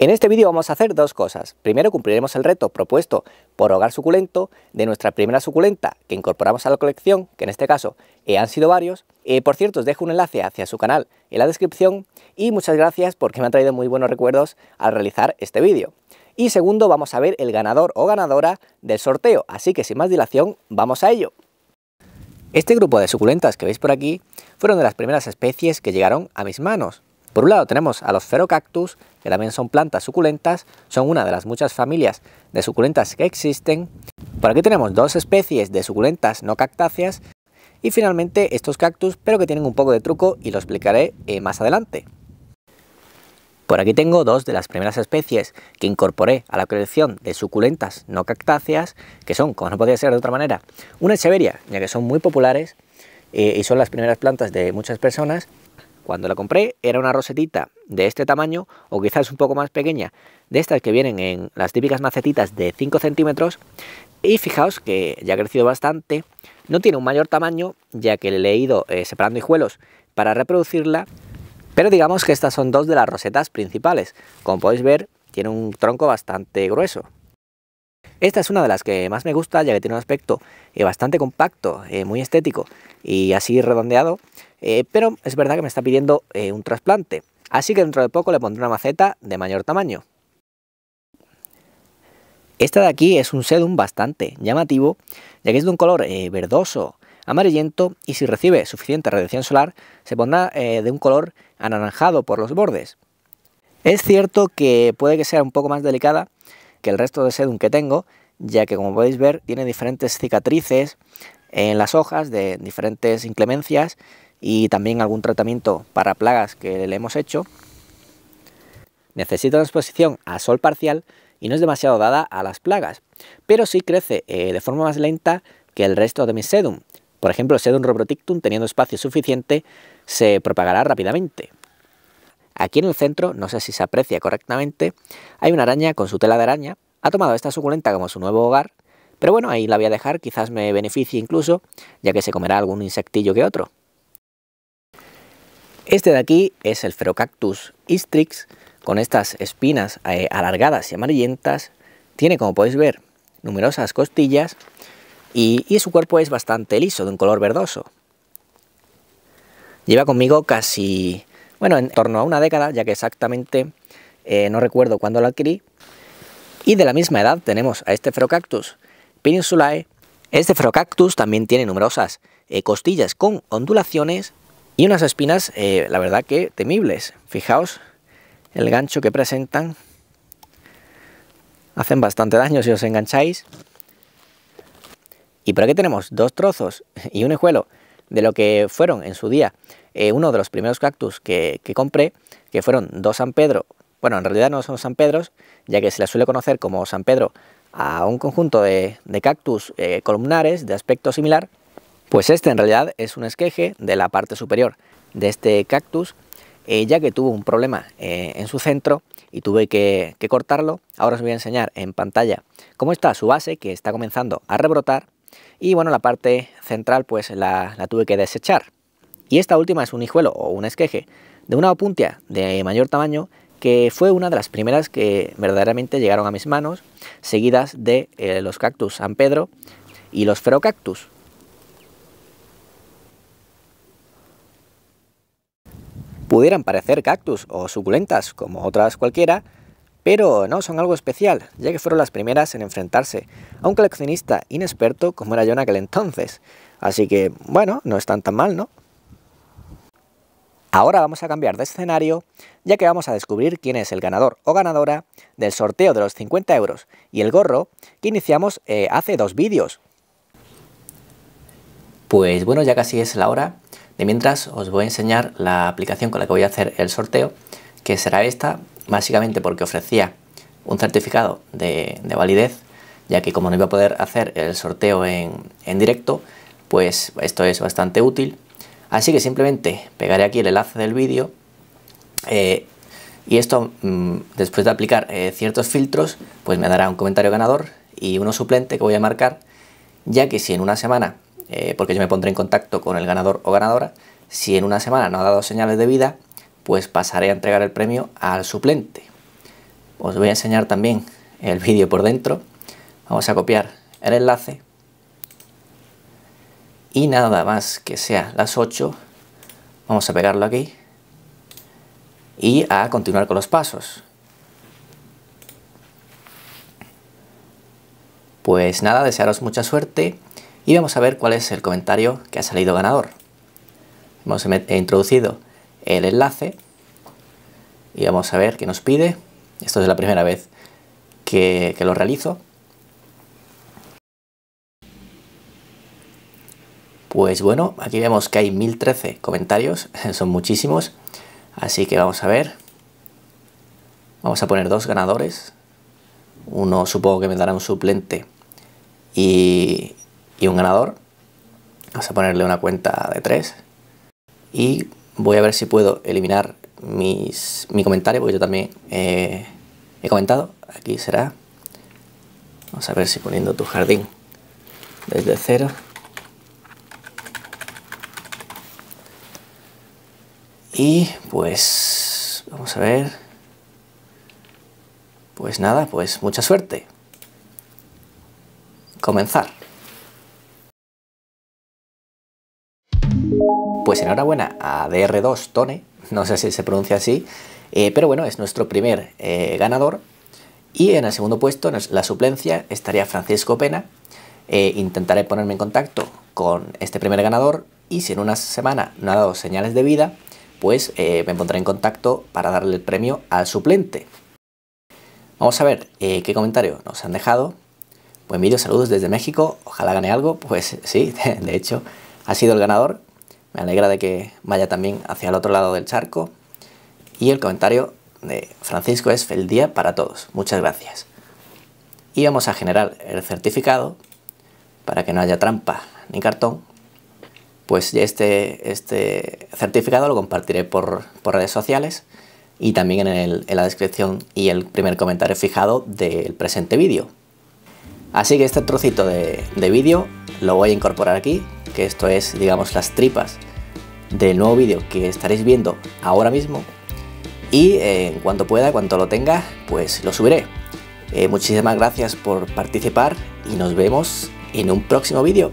En este vídeo vamos a hacer dos cosas. Primero cumpliremos el reto propuesto por Hogar Suculento de nuestra primera suculenta que incorporamos a la colección, que en este caso eh, han sido varios. Eh, por cierto, os dejo un enlace hacia su canal en la descripción y muchas gracias porque me han traído muy buenos recuerdos al realizar este vídeo. Y segundo, vamos a ver el ganador o ganadora del sorteo, así que sin más dilación, vamos a ello. Este grupo de suculentas que veis por aquí fueron de las primeras especies que llegaron a mis manos. Por un lado tenemos a los ferocactus, que también son plantas suculentas, son una de las muchas familias de suculentas que existen. Por aquí tenemos dos especies de suculentas no cactáceas y finalmente estos cactus, pero que tienen un poco de truco y lo explicaré eh, más adelante. Por aquí tengo dos de las primeras especies que incorporé a la colección de suculentas no cactáceas, que son, como no podía ser de otra manera, una echeveria, ya que son muy populares eh, y son las primeras plantas de muchas personas, cuando la compré era una rosetita de este tamaño o quizás un poco más pequeña, de estas que vienen en las típicas macetitas de 5 centímetros. Y fijaos que ya ha crecido bastante, no tiene un mayor tamaño ya que le he ido eh, separando hijuelos para reproducirla, pero digamos que estas son dos de las rosetas principales. Como podéis ver, tiene un tronco bastante grueso. Esta es una de las que más me gusta ya que tiene un aspecto eh, bastante compacto, eh, muy estético y así redondeado eh, pero es verdad que me está pidiendo eh, un trasplante, así que dentro de poco le pondré una maceta de mayor tamaño. Esta de aquí es un sedum bastante llamativo, ya que es de un color eh, verdoso, amarillento y si recibe suficiente radiación solar se pondrá de un color anaranjado por los bordes. Es cierto que puede que sea un poco más delicada que el resto de sedum que tengo, ya que como podéis ver tiene diferentes cicatrices en las hojas de diferentes inclemencias y también algún tratamiento para plagas que le hemos hecho, necesita una exposición a sol parcial y no es demasiado dada a las plagas, pero sí crece eh, de forma más lenta que el resto de mi sedum. Por ejemplo, el sedum robroticum teniendo espacio suficiente, se propagará rápidamente. Aquí en el centro, no sé si se aprecia correctamente, hay una araña con su tela de araña. Ha tomado esta suculenta como su nuevo hogar, pero bueno, ahí la voy a dejar, quizás me beneficie incluso, ya que se comerá algún insectillo que otro. Este de aquí es el Ferocactus istrix, con estas espinas eh, alargadas y amarillentas. Tiene, como podéis ver, numerosas costillas y, su cuerpo es bastante liso, de un color verdoso. Lleva conmigo casi, bueno, en torno a una década, ya que exactamente eh, no recuerdo cuándo lo adquirí. Y de la misma edad tenemos a este Ferocactus peninsulae. Este Ferocactus también tiene numerosas eh, costillas con ondulaciones y unas espinas, eh, la verdad que temibles. Fijaos el gancho que presentan. Hacen bastante daño si os engancháis. Y por aquí tenemos dos trozos y un hijuelo de lo que fueron en su día eh, uno de los primeros cactus que, compré, que fueron dos San Pedro. Bueno, en realidad no son San Pedros, ya que se les suele conocer como San Pedro a un conjunto de, cactus eh, columnares de aspecto similar, pues este en realidad es un esqueje de la parte superior de este cactus, ya que tuvo un problema eh, en su centro y tuve que, cortarlo. Ahora os voy a enseñar en pantalla cómo está su base, que está comenzando a rebrotar. Y bueno, la parte central pues la, tuve que desechar. Y esta última es un hijuelo o un esqueje de una opuntia de mayor tamaño que fue una de las primeras que verdaderamente llegaron a mis manos, seguidas de eh, los cactus San Pedro y los ferocactus, Pudieran parecer cactus o suculentas, como otras cualquiera, pero no son algo especial, ya que fueron las primeras en enfrentarse a un coleccionista inexperto como era yo en aquel entonces. Así que, bueno, no están tan mal, ¿no? Ahora vamos a cambiar de escenario, ya que vamos a descubrir quién es el ganador o ganadora del sorteo de los 50 euros y el gorro que iniciamos eh, hace dos vídeos. Pues bueno, ya casi es la hora, de mientras os voy a enseñar la aplicación con la que voy a hacer el sorteo, que será esta, básicamente porque ofrecía un certificado de, validez, ya que como no iba a poder hacer el sorteo en, directo, pues esto es bastante útil. Así que simplemente pegaré aquí el enlace del vídeo eh, y esto, mm, después de aplicar eh, ciertos filtros, pues me dará un comentario ganador y uno suplente que voy a marcar, ya que si en una semana eh, porque yo me pondré en contacto con el ganador o ganadora. Si en una semana no ha dado señales de vida, pues pasaré a entregar el premio al suplente. Os voy a enseñar también el vídeo por dentro. Vamos a copiar el enlace. Y nada más que sea las 8, vamos a pegarlo aquí y a continuar con los pasos. Pues nada, desearos mucha suerte y vamos a ver cuál es el comentario que ha salido ganador. He introducido el enlace y vamos a ver qué nos pide. Esto es la primera vez que, que lo realizo. Pues bueno, aquí vemos que hay 1013 comentarios, son muchísimos, así que vamos a ver. Vamos a poner dos ganadores, uno supongo que me dará un suplente y, y un ganador. Vamos a ponerle una cuenta de 3. Y voy a ver si puedo eliminar mi comentario, porque yo también eh, he comentado. Aquí será. Vamos a ver si poniendo tu jardín desde cero. Y pues vamos a ver. Pues nada, pues mucha suerte. Comenzar. Pues enhorabuena a DR2 Tone, no sé si se pronuncia así, eh, pero bueno, es nuestro primer eh, ganador. Y en el segundo puesto, la suplencia, estaría Francisco Pena. Eh, intentaré ponerme en contacto con este primer ganador y si en una semana no ha dado señales de vida, pues me pondré en contacto para darle el premio al suplente. Vamos a ver qué comentario nos han dejado. pues vídeo, saludos desde México, ojalá gane algo, pues sí, de hecho ha sido el ganador, me alegra de que vaya también hacia el otro lado del charco. Y el comentario de Francisco es el día para todos. Muchas gracias. Y vamos a generar el certificado para que no haya trampa ni cartón. Pues este, este certificado lo compartiré por, redes sociales y también en, la descripción y el primer comentario fijado del presente vídeo. Así que este trocito de, de vídeo lo voy a incorporar aquí que esto es, digamos, las tripas del nuevo vídeo que estaréis viendo ahora mismo. Y eh, en cuanto pueda, cuanto lo tenga, pues lo subiré. Eh, muchísimas gracias por participar y nos vemos en un próximo vídeo.